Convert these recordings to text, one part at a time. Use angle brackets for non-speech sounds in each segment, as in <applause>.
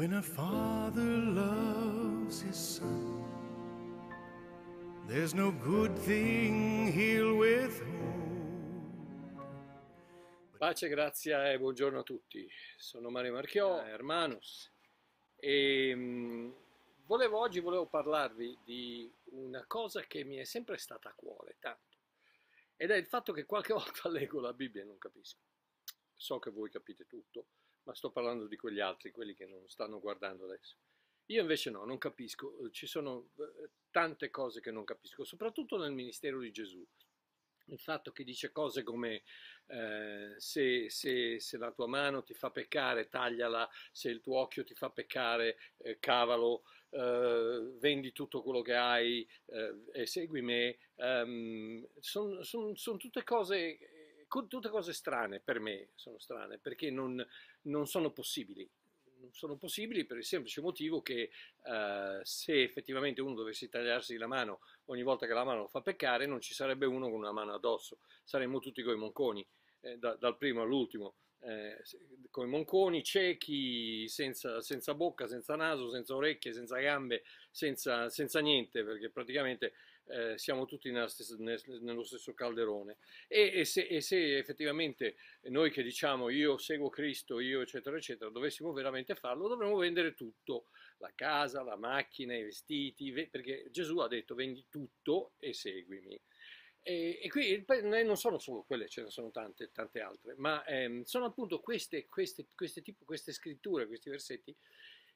When a father loves his son, there's no good thing he'll withhold. Pace, grazia e buongiorno a tutti. Sono Mario Marchiò, Hermanus. E ehm, volevo, oggi volevo parlarvi di una cosa che mi è sempre stata a cuore, tanto. Ed è il fatto che qualche <laughs> volta leggo la Bibbia e non capisco. So che voi capite tutto ma sto parlando di quegli altri, quelli che non stanno guardando adesso. Io invece no, non capisco, ci sono eh, tante cose che non capisco, soprattutto nel ministero di Gesù. Il fatto che dice cose come eh, se, se, se, la tua mano ti fa peccare, tagliala, se il tuo occhio ti fa peccare, eh, cavalo, eh, vendi tutto quello che hai eh, e segui me. Um, ehm, sono son, son tutte cose eh, tutte cose strane per me sono strane perché non, non sono possibili. Non sono possibili per il semplice motivo che eh, se effettivamente uno dovesse tagliarsi la mano ogni volta che la mano lo fa peccare, non ci sarebbe uno con una mano addosso, saremmo tutti coi monconi, eh, da, dal primo all'ultimo. Eh, con i monconi, ciechi, senza, senza, bocca, senza naso, senza orecchie, senza gambe, senza, senza niente, perché praticamente eh, siamo tutti stessa, nel, nello stesso calderone. E, e, se, e, se, effettivamente noi che diciamo io seguo Cristo, io eccetera eccetera, dovessimo veramente farlo, dovremmo vendere tutto, la casa, la macchina, i vestiti, ve perché Gesù ha detto vendi tutto e seguimi. E, e qui non sono solo quelle, ce ne sono tante, tante altre, ma ehm, sono appunto queste, queste, queste, tipo, queste scritture, questi versetti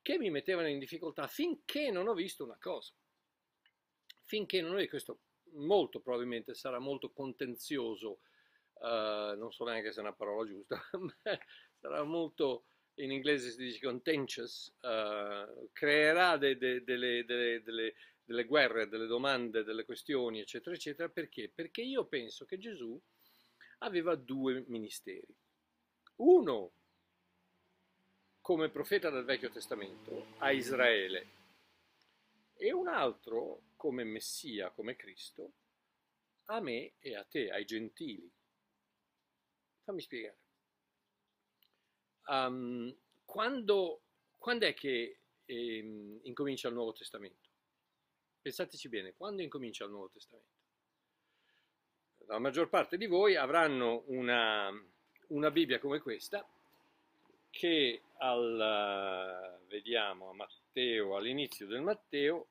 che mi mettevano in difficoltà finché non ho visto una cosa finché non è questo molto probabilmente sarà molto contenzioso, uh, non so neanche se è una parola giusta, <laughs> ma sarà molto, in inglese si dice contentious, uh, creerà de, de, delle, delle, delle, delle guerre, delle domande, delle questioni, eccetera, eccetera. Perché? Perché io penso che Gesù aveva due ministeri. Uno, come profeta del Vecchio Testamento, a Israele, e un altro come Messia, come Cristo, a me e a te, ai gentili. Fammi spiegare. Um, quando, quando, è che ehm, incomincia il Nuovo Testamento? Pensateci bene, quando incomincia il Nuovo Testamento? La maggior parte di voi avranno una, una Bibbia come questa che al, vediamo a Matteo, all'inizio del Matteo,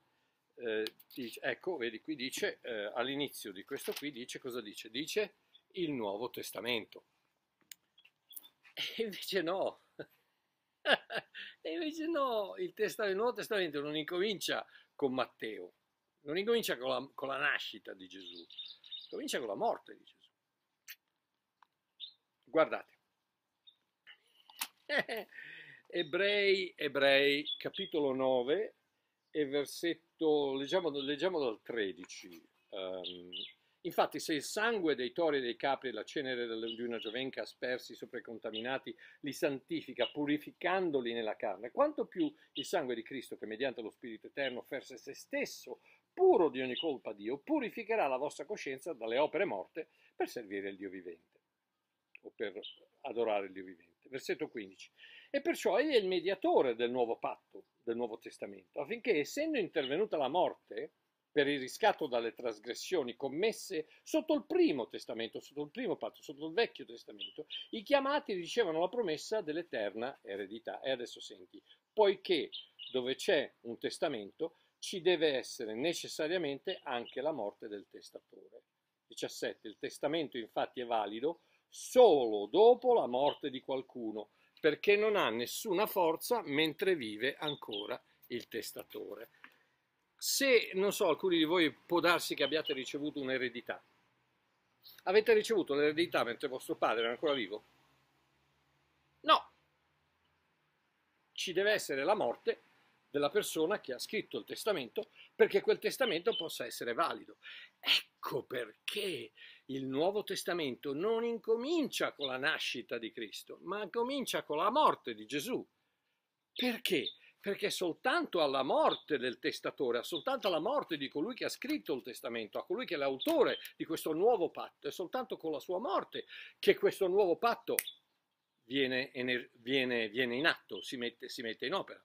eh, dice, ecco, vedi qui dice, eh, all'inizio di questo qui dice, cosa dice? Dice il Nuovo Testamento. E invece no, <laughs> e invece no, il, il, Nuovo Testamento non incomincia con Matteo, non incomincia con la, con la nascita di Gesù, comincia con la morte di Gesù. Guardate. <laughs> Ebrei, Ebrei, capitolo 9 e versetto versetto, leggiamo, leggiamo dal 13. Um, ehm, Infatti, se il sangue dei tori e dei capri e la cenere di una giovenca aspersi sopra i contaminati li santifica, purificandoli nella carne, quanto più il sangue di Cristo, che mediante lo Spirito Eterno offerse se stesso, puro di ogni colpa a Dio, purificherà la vostra coscienza dalle opere morte per servire il Dio vivente o per adorare il Dio vivente. Versetto 15 e perciò egli è il mediatore del nuovo patto, del Nuovo Testamento, affinché essendo intervenuta la morte per il riscatto dalle trasgressioni commesse sotto il primo testamento, sotto il primo patto, sotto il vecchio testamento, i chiamati ricevano la promessa dell'eterna eredità. E adesso senti, poiché dove c'è un testamento ci deve essere necessariamente anche la morte del testatore. 17. Il testamento infatti è valido solo dopo la morte di qualcuno, perché non ha nessuna forza mentre vive ancora il testatore. Se, non so, alcuni di voi può darsi che abbiate ricevuto un'eredità. Avete ricevuto un'eredità mentre vostro padre era ancora vivo? No. Ci deve essere la morte della persona che ha scritto il testamento perché quel testamento possa essere valido. Ecco perché il Nuovo Testamento non incomincia con la nascita di Cristo, ma comincia con la morte di Gesù. Perché? Perché soltanto alla morte del testatore, soltanto alla morte di colui che ha scritto il testamento, a colui che è l'autore di questo nuovo patto, è soltanto con la sua morte che questo nuovo patto viene, viene, viene in atto, si mette, si mette in opera.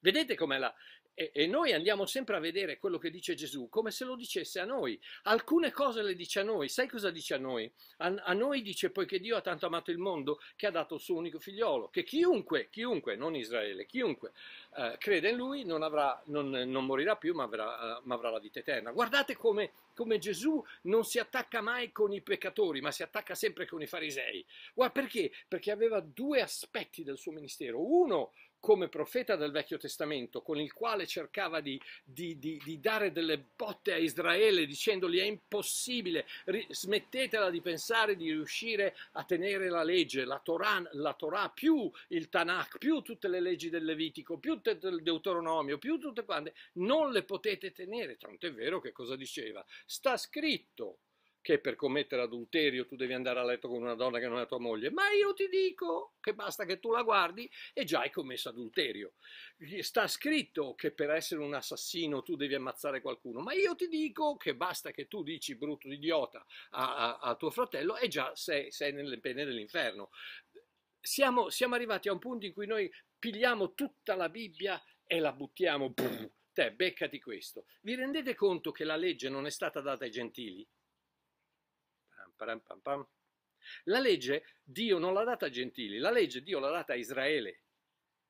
Vedete com'è la, e, e noi andiamo sempre a vedere quello che dice Gesù come se lo dicesse a noi. Alcune cose le dice a noi. Sai cosa dice a noi? A, a noi dice poiché Dio ha tanto amato il mondo che ha dato il suo unico figliolo, che chiunque, chiunque, non Israele, chiunque eh, crede in lui non, avrà, non, non morirà più ma avrà, eh, ma avrà la vita eterna. Guardate come come Gesù non si attacca mai con i peccatori, ma si attacca sempre con i farisei. Guarda perché? Perché aveva due aspetti del suo ministero. Uno, come profeta del Vecchio Testamento, con il quale cercava di, di, di, di dare delle botte a Israele dicendogli è impossibile, smettetela di pensare di riuscire a tenere la legge, la Torah, la Torah più il Tanakh, più tutte le leggi del Levitico, più del Deuteronomio, più tutte quante, non le potete tenere, tanto è vero che cosa diceva? Sta scritto che per commettere adulterio tu devi andare a letto con una donna che non è tua moglie, ma io ti dico che basta che tu la guardi e già hai commesso adulterio. Sta scritto che per essere un assassino tu devi ammazzare qualcuno, ma io ti dico che basta che tu dici brutto idiota a, a, a tuo fratello e già sei, sei nelle pene dell'inferno. Siamo, siamo, arrivati a un punto in cui noi pigliamo tutta la Bibbia e la buttiamo. Boom, te, beccati questo. Vi rendete conto che la legge non è stata data ai gentili? La legge Dio non l'ha data a Gentili, la legge Dio l'ha data a Israele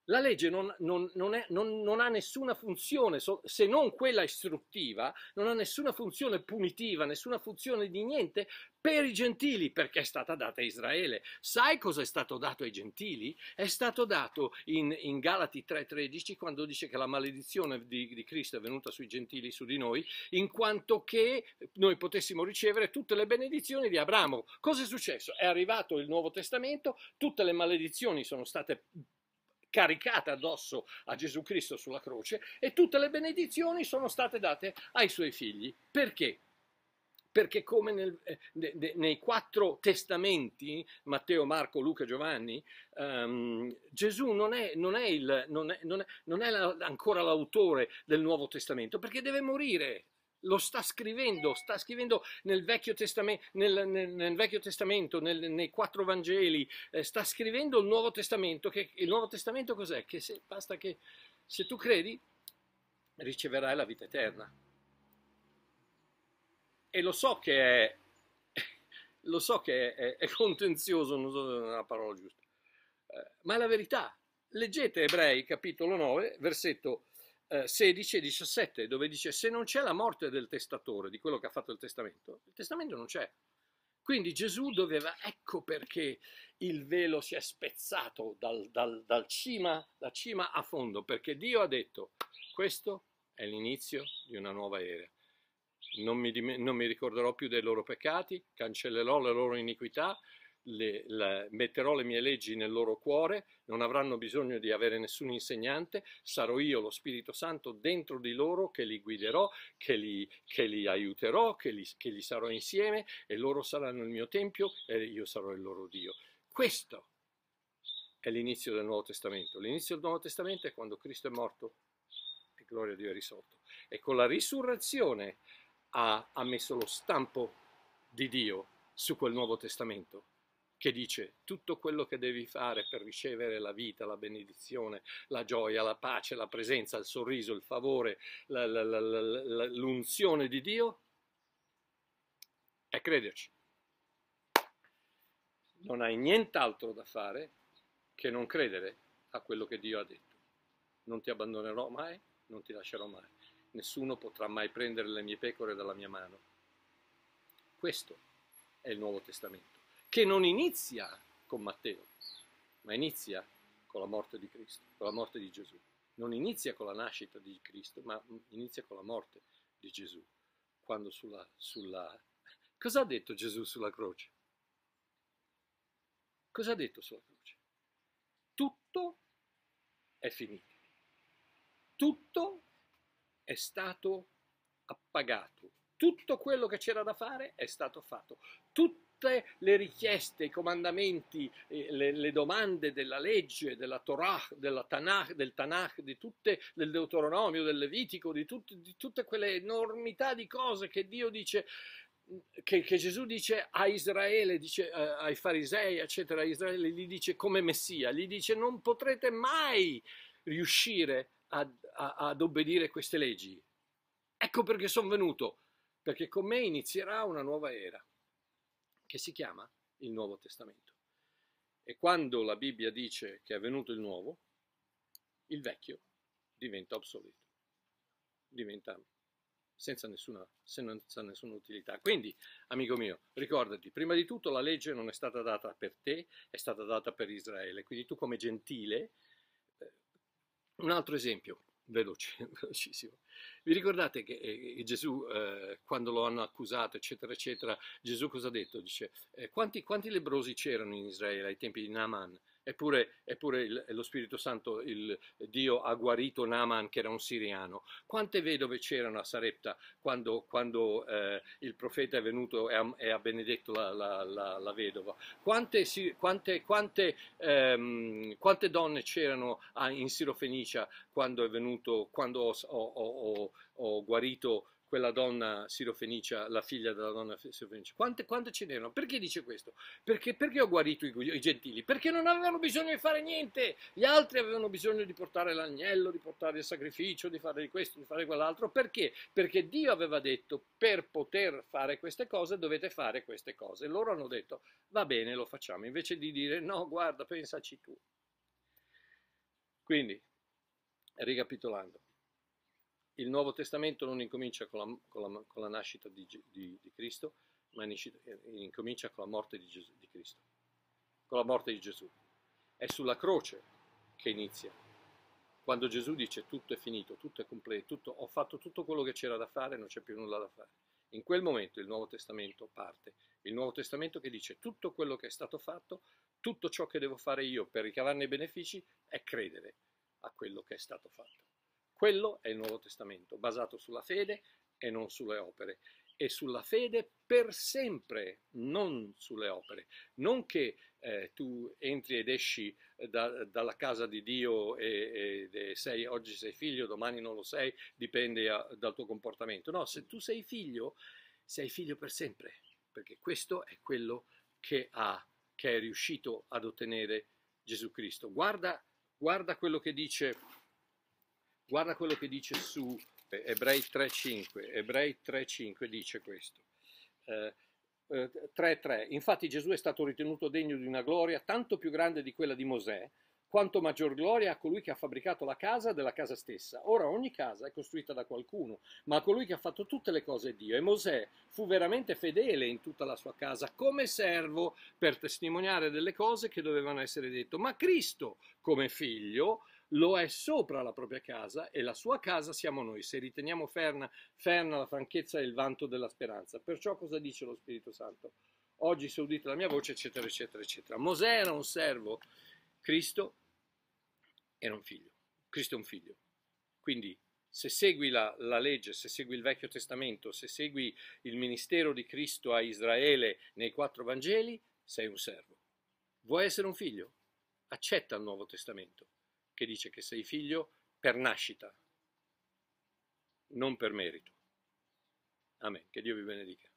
la legge non, non, non, è, non, ha nessuna funzione, se non quella istruttiva, non ha nessuna funzione punitiva, nessuna funzione di niente per i gentili, perché è stata data a Israele. Sai cosa è stato dato ai gentili? È stato dato in, in Galati 3:13 quando dice che la maledizione di, di Cristo è venuta sui gentili, su di noi, in quanto che noi potessimo ricevere tutte le benedizioni di Abramo. Cosa è successo? È arrivato il Nuovo Testamento, tutte le maledizioni sono state caricata addosso a Gesù Cristo sulla croce e tutte le benedizioni sono state date ai suoi figli. Perché? Perché come nel, eh, nei quattro testamenti, Matteo, Marco, Luca, Giovanni, ehm, Gesù non è, ancora l'autore del Nuovo Testamento, perché deve morire lo sta scrivendo, sta scrivendo nel Vecchio, Testame, nel, nel, nel Vecchio Testamento, nei quattro Vangeli, eh, sta scrivendo il Nuovo Testamento. Che, il Nuovo Testamento cos'è? Che se, basta che se tu credi riceverai la vita eterna. E lo so che è, <laughs> lo so che è, è contenzioso, non so se è una parola giusta, eh, ma è la verità. Leggete Ebrei capitolo 9, versetto 16 eh, e 17, dove dice se non c'è la morte del testatore, di quello che ha fatto il testamento, il testamento non c'è. Quindi Gesù doveva, ecco perché il velo si è spezzato dal, dal, dal cima, da cima a fondo, perché Dio ha detto, questo è l'inizio di una nuova era. Non mi, non mi ricorderò più dei loro peccati, cancellerò le loro iniquità, le, le, metterò le mie leggi nel loro cuore, non avranno bisogno di avere nessun insegnante, sarò io lo Spirito Santo dentro di loro che li guiderò, che li, che li aiuterò, che li, che li sarò insieme e loro saranno il mio Tempio e io sarò il loro Dio. Questo è l'inizio del Nuovo Testamento. L'inizio del Nuovo Testamento è quando Cristo è morto e gloria a Dio è risorto. E con la risurrezione ha, ha messo lo stampo di Dio su quel Nuovo Testamento che dice tutto quello che devi fare per ricevere la vita, la benedizione, la gioia, la pace, la presenza, il sorriso, il favore, la, la, la, l'unzione di Dio, è crederci. Non hai nient'altro da fare che non credere a quello che Dio ha detto. Non ti abbandonerò mai, non ti lascerò mai. Nessuno potrà mai prendere le mie pecore dalla mia mano. Questo è il Nuovo Testamento che non inizia con Matteo, ma inizia con la morte di Cristo, con la morte di Gesù. Non inizia con la nascita di Cristo, ma inizia con la morte di Gesù. Quando sulla... sulla... Cosa ha detto Gesù sulla croce? Cosa ha detto sulla croce? Tutto è finito. Tutto è stato appagato tutto quello che c'era da fare è stato fatto. Tutte le richieste, i comandamenti, eh, le, le domande della legge, della Torah, della Tanakh, del Tanakh, di tutte, del Deuteronomio, del Levitico, di, tut, di tutte quelle enormità di cose che Dio dice che, che, Gesù dice a Israele, dice, uh, ai farisei, eccetera, a Israele gli dice come Messia, gli dice non potrete mai riuscire ad, a, ad obbedire queste leggi. Ecco perché sono venuto, perché con me inizierà una nuova era, che si chiama il Nuovo Testamento. E quando la Bibbia dice che è venuto il nuovo, il vecchio diventa obsoleto, diventa senza nessuna, senza nessuna, utilità. Quindi, amico mio, ricordati, prima di tutto la legge non è stata data per te, è stata data per Israele. Quindi tu come gentile, eh, un altro esempio, veloce, <laughs> velocissimo. Vi ricordate che eh, Gesù, eh, quando lo hanno accusato, eccetera, eccetera, Gesù cosa ha detto? Dice, eh, quanti, quanti, lebrosi c'erano in Israele ai tempi di Naaman? Eppure, eppure il, lo Spirito Santo, il, Dio ha guarito Naaman che era un siriano. Quante vedove c'erano a Sarepta quando, quando eh, il profeta è venuto e ha, e ha benedetto la, la, la, la, vedova? Quante, quante, quante, ehm, quante donne c'erano in Sirofenicia quando è venuto, quando ho, ho, ho, ho guarito quella donna sirofenicia, la figlia della donna sirofenicia. Quante, quante ce n'erano? Perché dice questo? Perché, perché ho guarito i, i, gentili? Perché non avevano bisogno di fare niente, gli altri avevano bisogno di portare l'agnello, di portare il sacrificio, di fare questo, di fare quell'altro. Perché? Perché Dio aveva detto per poter fare queste cose dovete fare queste cose. Loro hanno detto va bene, lo facciamo, invece di dire no, guarda, pensaci tu. Quindi, ricapitolando, il Nuovo Testamento non incomincia con la, con la, con la nascita di, di, di, Cristo, ma eh, incomincia con la morte di, Gesù, di Cristo, con la morte di Gesù. È sulla croce che inizia. Quando Gesù dice tutto è finito, tutto è completo, tutto, ho fatto tutto quello che c'era da fare, non c'è più nulla da fare. In quel momento il Nuovo Testamento parte, il Nuovo Testamento che dice tutto quello che è stato fatto, tutto ciò che devo fare io per ricavarne i benefici è credere a quello che è stato fatto. Quello è il Nuovo Testamento, basato sulla fede e non sulle opere, e sulla fede per sempre, non sulle opere. Non che eh, tu entri ed esci eh, da, dalla casa di Dio e, e, e sei, oggi sei figlio, domani non lo sei, dipende a, eh, dal tuo comportamento. No, se tu sei figlio, sei figlio per sempre, perché questo è quello che ha, che è riuscito ad ottenere Gesù Cristo. Guarda, guarda quello che dice Guarda quello che dice su eh, Ebrei 3.5. Ebrei 3.5 dice questo. Eh, 3.3. Eh, Infatti Gesù è stato ritenuto degno di una gloria tanto più grande di quella di Mosè, quanto maggior gloria a colui che ha fabbricato la casa della casa stessa. Ora ogni casa è costruita da qualcuno, ma colui che ha fatto tutte le cose è Dio. E Mosè fu veramente fedele in tutta la sua casa come servo per testimoniare delle cose che dovevano essere dette, ma Cristo come figlio lo è sopra la propria casa e la sua casa siamo noi, se riteniamo ferna, ferna la franchezza e il vanto della speranza. Perciò cosa dice lo Spirito Santo? Oggi se udite la mia voce, eccetera, eccetera, eccetera. Mosè era un servo, Cristo era un figlio, Cristo è un figlio. Quindi se segui la, la, legge, se segui il Vecchio Testamento, se segui il ministero di Cristo a Israele nei quattro Vangeli, sei un servo. Vuoi essere un figlio? Accetta il Nuovo Testamento che dice che sei figlio per nascita, non per merito. Amen. Che Dio vi benedica.